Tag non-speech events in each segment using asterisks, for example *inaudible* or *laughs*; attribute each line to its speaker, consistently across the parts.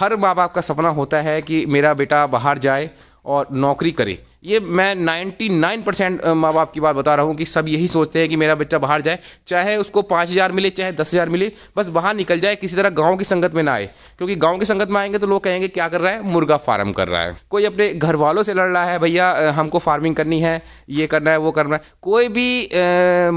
Speaker 1: हर माँ बाप का सपना होता है कि मेरा बेटा बाहर जाए और नौकरी करे ये मैं 99 परसेंट माँ बाप की बात बता रहा हूँ कि सब यही सोचते हैं कि मेरा बच्चा बाहर जाए चाहे उसको पाँच हज़ार मिले चाहे दस हज़ार मिले बस बाहर निकल जाए किसी तरह गांव की संगत में ना आए क्योंकि गांव की संगत में आएंगे तो लोग कहेंगे क्या कर रहा है मुर्गा फार्म कर रहा है कोई अपने घर वालों से लड़ रहा है भैया हमको फार्मिंग करनी है ये करना है वो करना है कोई भी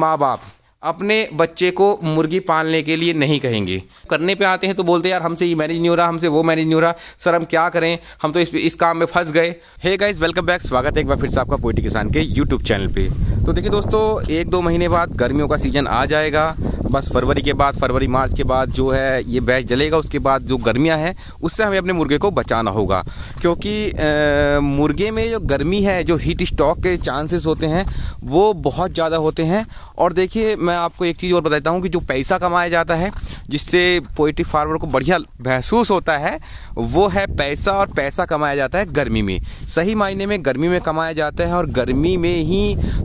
Speaker 1: माँ बाप अपने बच्चे को मुर्गी पालने के लिए नहीं कहेंगे करने पे आते हैं तो बोलते यार हमसे ये मैनेज नहीं हो रहा हमसे वो मैनेज नहीं हो रहा सर हम क्या करें हम तो इस इस काम में फंस गए हे गाइस वेलकम बैक स्वागत है एक बार फिर से आपका पोइटी किसान के यूट्यूब चैनल पे तो देखिए दोस्तों एक दो महीने बाद गर्मियों का सीज़न आ जाएगा बस फरवरी के बाद फरवरी मार्च के बाद जो है ये बैच जलेगा उसके बाद जो गर्मियाँ हैं उससे हमें अपने मुर्गे को बचाना होगा क्योंकि मुर्गे में जो गर्मी है जो हीट स्टॉक के चांसेस होते हैं वो बहुत ज़्यादा होते हैं और देखिए मैं आपको एक चीज़ और बताता हूँ कि जो पैसा कमाया जाता है जिससे पोइट्री फार्मर को बढ़िया महसूस होता है वो है पैसा और पैसा कमाया जाता है गर्मी में सही मायने में गर्मी में कमाया जाता है और गर्मी में ही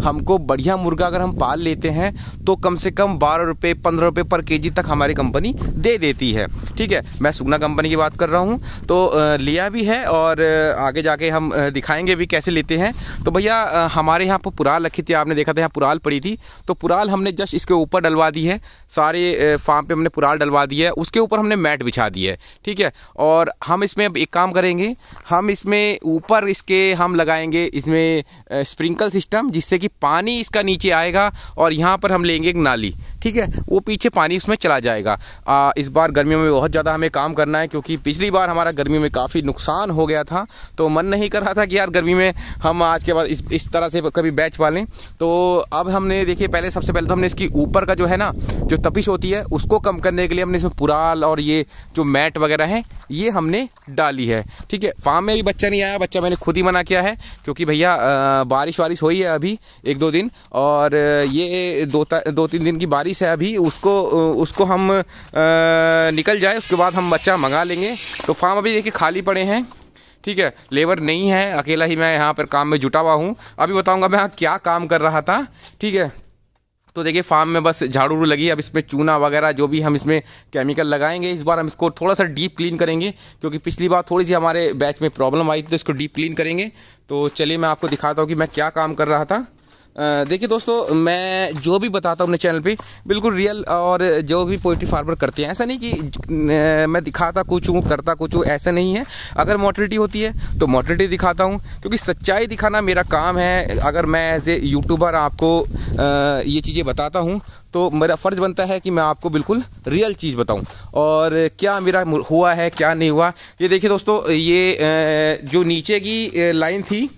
Speaker 1: हमको बढ़िया मुर्गा अगर हम पाल लेते हैं तो कम से कम बारह रुपये पंद्रह रुपये पर के तक हमारी कंपनी दे देती है ठीक है मैं सुगना कंपनी की बात कर रहा हूँ तो लिया भी है और आगे जाके हम दिखाएंगे भी कैसे लेते हैं तो भैया हमारे यहाँ पर पुराल रखी थी आपने देखा था यहाँ पुराल पड़ी थी तो पुराल हमने जस्ट पॉलिश इसके ऊपर डलवा दी है सारे फार्म पे हमने पुराल डलवा दी है उसके ऊपर हमने मैट बिछा दी है ठीक है और हम इसमें अब एक काम करेंगे हम इसमें ऊपर इसके हम लगाएंगे इसमें स्प्रिंकल सिस्टम जिससे कि पानी इसका नीचे आएगा और यहाँ पर हम लेंगे एक नाली ठीक है वो पीछे पानी उसमें चला जाएगा आ, इस बार गर्मियों में बहुत ज़्यादा हमें काम करना है क्योंकि पिछली बार हमारा गर्मी में काफ़ी नुकसान हो गया था तो मन नहीं कर रहा था कि यार गर्मी में हम आज के बाद इस इस तरह से कभी बैच पालें तो अब हमने देखिए पहले सबसे पहले तो हमने इसकी क्योंकि ऊपर का जो है ना जो तपिश होती है उसको कम करने के लिए हमने इसमें पुराल और ये जो मैट वगैरह है ये हमने डाली है ठीक है फार्म में भी बच्चा नहीं आया बच्चा मैंने खुद ही मना किया है क्योंकि भैया बारिश वारिश हुई है अभी एक दो दिन और ये दो दो तीन दिन की बारिश है अभी उसको उसको हम आ, निकल जाए उसके बाद हम बच्चा मंगा लेंगे तो फार्म अभी देखिए खाली पड़े हैं ठीक है लेबर नहीं है अकेला ही मैं यहाँ पर काम में जुटा हुआ हूँ अभी बताऊँगा मैं यहाँ क्या काम कर रहा था ठीक है तो देखिए फार्म में बस झाड़ू उड़ू लगी अब इसमें चूना वगैरह जो भी हम इसमें केमिकल लगाएंगे इस बार हम इसको थोड़ा सा डीप क्लीन करेंगे क्योंकि पिछली बार थोड़ी सी हमारे बैच में प्रॉब्लम आई थी तो इसको डीप क्लीन करेंगे तो चलिए मैं आपको दिखाता हूँ कि मैं क्या काम कर रहा था देखिए दोस्तों मैं जो भी बताता हूँ अपने चैनल पे बिल्कुल रियल और जो भी पोल्ट्री फार्मर करते हैं ऐसा नहीं कि मैं दिखाता कुछ हूँ करता कुछ हूँ ऐसा नहीं है अगर मोटरिटी होती है तो मोटरिटी दिखाता हूँ क्योंकि सच्चाई दिखाना मेरा काम है अगर मैं एज ए यूट्यूबर आपको ये चीज़ें बताता हूँ तो मेरा फ़र्ज़ बनता है कि मैं आपको बिल्कुल रियल चीज़ बताऊं और क्या मेरा हुआ है क्या नहीं हुआ ये देखिए दोस्तों ये जो नीचे की लाइन थी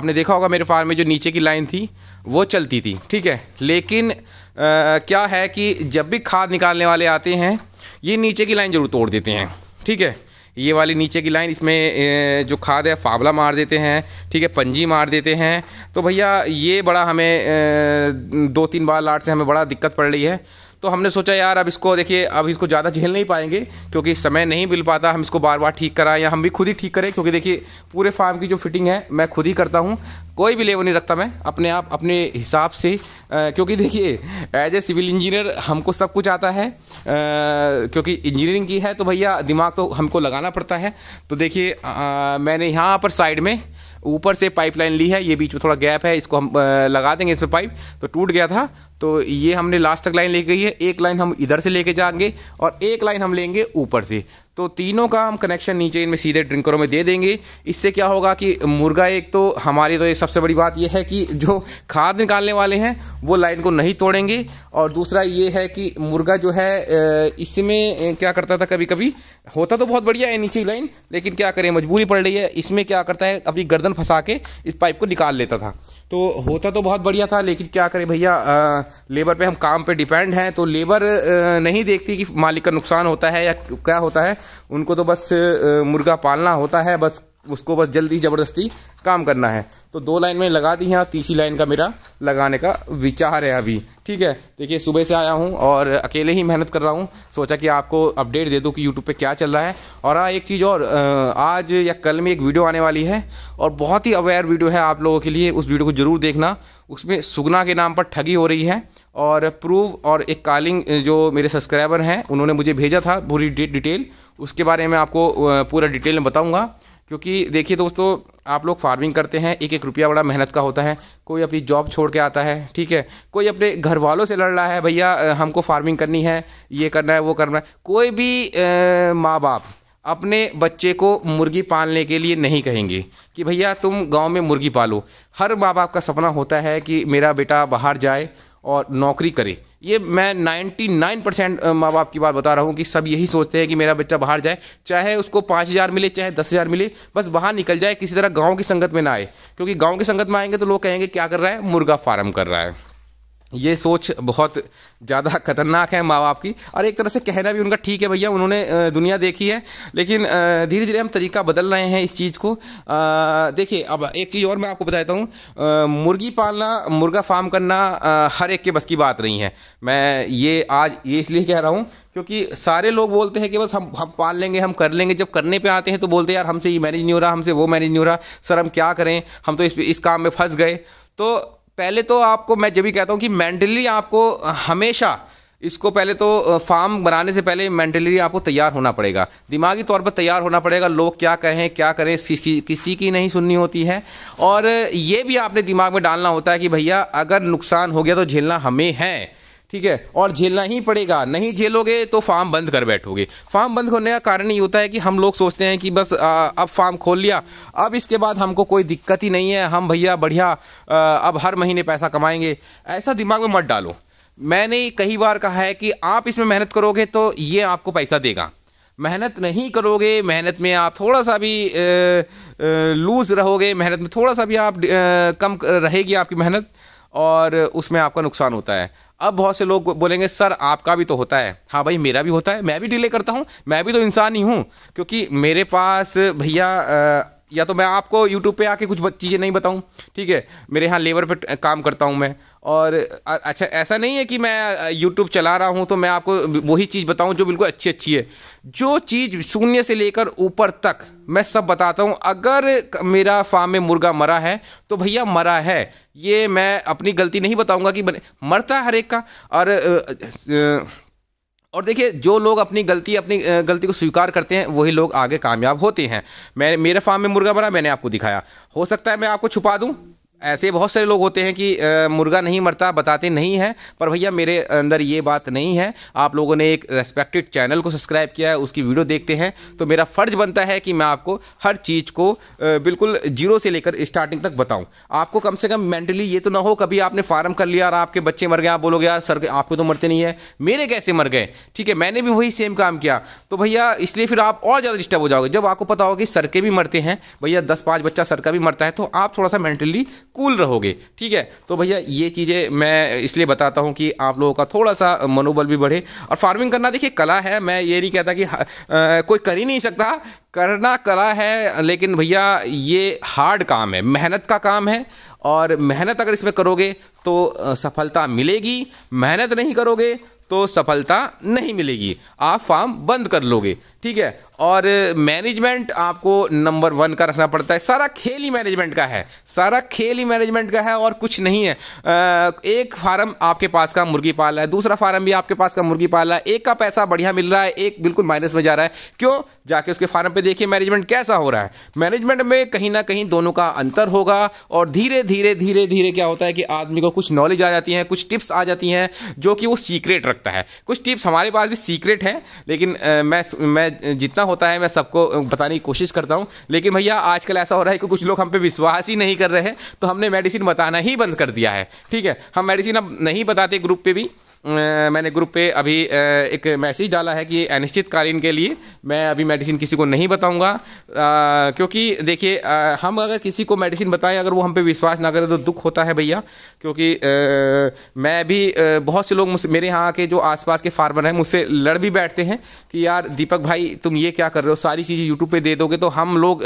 Speaker 1: आपने देखा होगा मेरे फार्म में जो नीचे की लाइन थी वो चलती थी ठीक है लेकिन आ, क्या है कि जब भी खाद निकालने वाले आते हैं ये नीचे की लाइन ज़रूर तोड़ देते हैं ठीक है ये वाली नीचे की लाइन इसमें जो खाद है फावला मार देते हैं ठीक है पंजी मार देते हैं तो भैया ये बड़ा हमें दो तीन बार लाट से हमें बड़ा दिक्कत पड़ रही है तो हमने सोचा यार अब इसको देखिए अब इसको ज़्यादा झेल नहीं पाएंगे क्योंकि समय नहीं मिल पाता हम इसको बार बार ठीक कराएं या हम भी खुद ही ठीक करें क्योंकि देखिए पूरे फार्म की जो फिटिंग है मैं खुद ही करता हूँ कोई भी लेवल नहीं रखता मैं अपने आप अपने हिसाब से आ, क्योंकि देखिए एज ए सिविल इंजीनियर हमको सब कुछ आता है आ, क्योंकि इंजीनियरिंग की है तो भैया दिमाग तो हमको लगाना पड़ता है तो देखिए मैंने यहाँ पर साइड में ऊपर से पाइपलाइन ली है ये बीच में थोड़ा गैप है इसको हम लगा देंगे इसमें पाइप तो टूट गया था तो ये हमने लास्ट तक लाइन ले गई है एक लाइन हम इधर से लेके जाएंगे और एक लाइन हम लेंगे ऊपर से तो तीनों का हम कनेक्शन नीचे इनमें सीधे ड्रिंकरों में दे देंगे इससे क्या होगा कि मुर्गा एक तो हमारी तो ये सबसे बड़ी बात यह है कि जो खाद निकालने वाले हैं वो लाइन को नहीं तोड़ेंगे और दूसरा ये है कि मुर्गा जो है इसमें क्या करता था कभी कभी होता तो बहुत बढ़िया है नीचे लाइन लेकिन क्या करें मजबूरी पड़ रही है इसमें क्या करता है अपनी गर्दन फंसा के इस पाइप को निकाल लेता था तो होता तो बहुत बढ़िया था लेकिन क्या करें भैया लेबर पे हम काम पे डिपेंड हैं तो लेबर नहीं देखती कि मालिक का नुकसान होता है या क्या होता है उनको तो बस मुर्गा पालना होता है बस उसको बस जल्दी ज़बरदस्ती काम करना है तो दो लाइन में लगा दी हैं तीसरी लाइन का मेरा लगाने का विचार है अभी ठीक है देखिए सुबह से आया हूँ और अकेले ही मेहनत कर रहा हूँ सोचा कि आपको अपडेट दे दूँ कि यूट्यूब पे क्या चल रहा है और हाँ एक चीज़ और आज या कल में एक वीडियो आने वाली है और बहुत ही अवेयर वीडियो है आप लोगों के लिए उस वीडियो को ज़रूर देखना उसमें सुगना के नाम पर ठगी हो रही है और प्रूव और एक कालिंग जो मेरे सब्सक्राइबर हैं उन्होंने मुझे भेजा था पूरी डिटेल उसके बारे में आपको पूरा डिटेल में बताऊँगा क्योंकि देखिए दोस्तों आप लोग फार्मिंग करते हैं एक एक रुपया बड़ा मेहनत का होता है कोई अपनी जॉब छोड़ के आता है ठीक है कोई अपने घर वालों से लड़ रहा है भैया हमको फार्मिंग करनी है ये करना है वो करना है कोई भी माँ बाप अपने बच्चे को मुर्गी पालने के लिए नहीं कहेंगे कि भैया तुम गांव में मुर्गी पालो हर माँ बाप का सपना होता है कि मेरा बेटा बाहर जाए और नौकरी करे ये मैं 99 परसेंट माँ बाप की बात बता रहा हूँ कि सब यही सोचते हैं कि मेरा बच्चा बाहर जाए चाहे उसको पाँच हज़ार मिले चाहे दस हज़ार मिले बस बाहर निकल जाए किसी तरह गांव की संगत में ना आए क्योंकि गांव की संगत में आएंगे तो लोग कहेंगे क्या कर रहा है मुर्गा फार्म कर रहा है ये सोच बहुत ज़्यादा *laughs* खतरनाक है माँ बाप की और एक तरह से कहना भी उनका ठीक है भैया उन्होंने दुनिया देखी है लेकिन धीरे धीरे हम तरीका बदल रहे हैं इस चीज़ को देखिए अब एक चीज़ और मैं आपको बताता हूँ मुर्गी पालना मुर्गा फार्म करना हर एक के बस की बात नहीं है मैं ये आज ये इसलिए कह रहा हूँ क्योंकि सारे लोग बोलते हैं कि बस हम हम पाल लेंगे हम कर लेंगे जब करने पे आते हैं तो बोलते हैं यार हमसे ये मैनेज नहीं हो रहा हमसे वो मैनेज नहीं हो रहा सर हम क्या करें हम तो इस इस काम में फंस गए तो पहले तो आपको मैं जब भी कहता हूँ कि मेंटली आपको हमेशा इसको पहले तो फार्म बनाने से पहले मेंटली आपको तैयार होना पड़ेगा दिमागी तौर पर तैयार होना पड़ेगा लोग क्या कहें क्या करें किसी किसी की नहीं सुननी होती है और ये भी आपने दिमाग में डालना होता है कि भैया अगर नुकसान हो गया तो झेलना हमें है ठीक है और झेलना ही पड़ेगा नहीं झेलोगे तो फार्म बंद कर बैठोगे फार्म बंद होने का कारण ये होता है कि हम लोग सोचते हैं कि बस आ, अब फार्म खोल लिया अब इसके बाद हमको कोई दिक्कत ही नहीं है हम भैया बढ़िया आ, अब हर महीने पैसा कमाएंगे ऐसा दिमाग में मत डालो मैंने कई बार कहा है कि आप इसमें मेहनत करोगे तो ये आपको पैसा देगा मेहनत नहीं करोगे मेहनत में आप थोड़ा सा भी लूज़ रहोगे मेहनत में थोड़ा सा भी आप कम रहेगी आपकी मेहनत और उसमें आपका नुकसान होता है अब बहुत से लोग बोलेंगे सर आपका भी तो होता है हाँ भाई मेरा भी होता है मैं भी डिले करता हूँ मैं भी तो इंसान ही हूँ क्योंकि मेरे पास भैया या तो मैं आपको यूट्यूब पे आके कुछ चीज़ें नहीं बताऊँ ठीक है मेरे यहाँ लेबर पे काम करता हूँ मैं और अच्छा ऐसा नहीं है कि मैं यूट्यूब चला रहा हूँ तो मैं आपको वही चीज़ बताऊँ जो बिल्कुल अच्छी अच्छी है जो चीज़ शून्य से लेकर ऊपर तक मैं सब बताता हूँ अगर मेरा फार्म में मुर्गा मरा है तो भैया मरा है ये मैं अपनी गलती नहीं बताऊँगा कि मरता है हर एक का और और देखिए जो लोग अपनी गलती अपनी गलती को स्वीकार करते हैं वही लोग आगे कामयाब होते हैं मैं मेरे फार्म में मुर्गा बना मैंने आपको दिखाया हो सकता है मैं आपको छुपा दूँ ऐसे बहुत सारे लोग होते हैं कि मुर्गा नहीं मरता बताते नहीं हैं पर भैया मेरे अंदर ये बात नहीं है आप लोगों ने एक रेस्पेक्टेड चैनल को सब्सक्राइब किया है उसकी वीडियो देखते हैं तो मेरा फ़र्ज़ बनता है कि मैं आपको हर चीज़ को बिल्कुल जीरो से लेकर स्टार्टिंग तक बताऊँ आपको कम से कम मेंटली ये तो ना हो कभी आपने फार्म कर लिया और आपके बच्चे मर गए आप बोलोगे यार सर आपको तो मरते नहीं है मेरे कैसे मर गए ठीक है मैंने भी वही सेम काम किया तो भैया इसलिए फिर आप और ज़्यादा डिस्टर्ब हो जाओगे जब आपको पता होगा कि सर के भी मरते हैं भैया दस पाँच बच्चा सर का भी मरता है तो आप थोड़ा सा मेंटली कूल रहोगे ठीक है तो भैया ये चीज़ें मैं इसलिए बताता हूँ कि आप लोगों का थोड़ा सा मनोबल भी बढ़े और फार्मिंग करना देखिए कला है मैं ये नहीं कहता कि आ, कोई कर ही नहीं सकता करना कला है लेकिन भैया ये हार्ड काम है मेहनत का काम है और मेहनत अगर इसमें करोगे तो सफलता मिलेगी मेहनत नहीं करोगे तो सफलता नहीं मिलेगी आप फार्म बंद कर लोगे ठीक है और मैनेजमेंट आपको नंबर वन का रखना पड़ता है सारा खेल ही मैनेजमेंट का है सारा खेल ही मैनेजमेंट का है और कुछ नहीं है एक फार्म आपके पास का मुर्गी पाल है दूसरा फार्म भी आपके पास का मुर्गी पाल है एक का पैसा बढ़िया मिल रहा है एक बिल्कुल माइनस में जा रहा है क्यों जाके उसके फार्म पर देखिए मैनेजमेंट कैसा हो रहा है मैनेजमेंट में कहीं ना कहीं दोनों का अंतर होगा और धीरे धीरे धीरे धीरे क्या होता है कि आदमी को कुछ नॉलेज आ जाती है कुछ टिप्स आ जाती हैं जो कि वो सीक्रेट रख सकता है कुछ टिप्स हमारे पास भी सीक्रेट हैं लेकिन आ, मैं मैं जितना होता है मैं सबको बताने की कोशिश करता हूँ लेकिन भैया आजकल ऐसा हो रहा है कि कुछ लोग हम पे विश्वास ही नहीं कर रहे हैं तो हमने मेडिसिन बताना ही बंद कर दिया है ठीक है हम मेडिसिन अब नहीं बताते ग्रुप पर भी मैंने ग्रुप पे अभी एक मैसेज डाला है कि अनिश्चितकालीन के लिए मैं अभी मेडिसिन किसी को नहीं बताऊंगा क्योंकि देखिए हम अगर किसी को मेडिसिन बताएं अगर वो हम पे विश्वास ना करे तो दुख होता है भैया क्योंकि मैं भी बहुत से लोग मेरे यहाँ के जो आसपास के फार्मर हैं मुझसे लड़ भी बैठते हैं कि यार दीपक भाई तुम ये क्या कर रहे हो सारी चीज़ें यूट्यूब पर दे दोगे तो हम लोग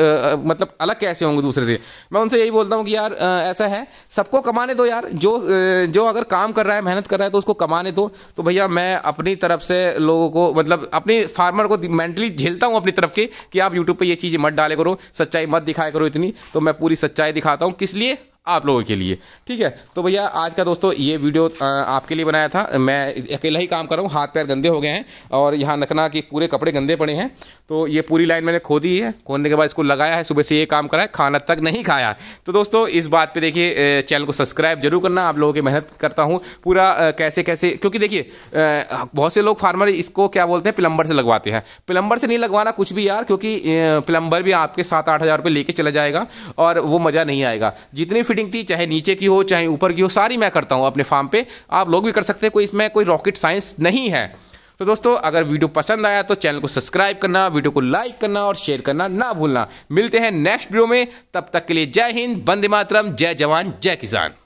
Speaker 1: मतलब अलग कैसे होंगे दूसरे से मैं उनसे यही बोलता हूँ कि यार ऐसा है सबको कमाने दो यार जो जो अगर काम कर रहा है मेहनत कर रहा है तो उसको कमाने माने दो तो, तो भैया मैं अपनी तरफ से लोगों को मतलब अपने फार्मर को मेंटली झेलता हूँ अपनी तरफ के कि आप यूट्यूब पर ये चीज़ें मत डाले करो सच्चाई मत दिखाया करो इतनी तो मैं पूरी सच्चाई दिखाता हूँ किस लिए आप लोगों के लिए ठीक है तो भैया आज का दोस्तों ये वीडियो आपके लिए बनाया था मैं अकेला ही काम कर रहा हूँ हाथ पैर गंदे हो गए हैं और यहाँ नखना कि पूरे कपड़े गंदे पड़े हैं तो ये पूरी लाइन मैंने खो दी है खोदने के बाद इसको लगाया है सुबह से ये काम करा है खाना तक नहीं खाया तो दोस्तों इस बात पर देखिए चैनल को सब्सक्राइब जरूर करना आप लोगों की मेहनत करता हूँ पूरा कैसे कैसे क्योंकि देखिए बहुत से लोग फार्मर इसको क्या बोलते हैं प्लम्बर से लगवाते हैं प्लम्बर से नहीं लगवाना कुछ भी यार क्योंकि प्लम्बर भी आपके सात आठ हज़ार रुपये लेके चला जाएगा और वो मज़ा नहीं आएगा जितनी फिट फिटिंग थी चाहे नीचे की हो चाहे ऊपर की हो सारी मैं करता हूँ अपने फार्म पे आप लोग भी कर सकते हैं कोई इसमें कोई रॉकेट साइंस नहीं है तो दोस्तों अगर वीडियो पसंद आया तो चैनल को सब्सक्राइब करना वीडियो को लाइक करना और शेयर करना ना भूलना मिलते हैं नेक्स्ट वीडियो में तब तक के लिए जय हिंद बंदे मातरम जय जवान जय किसान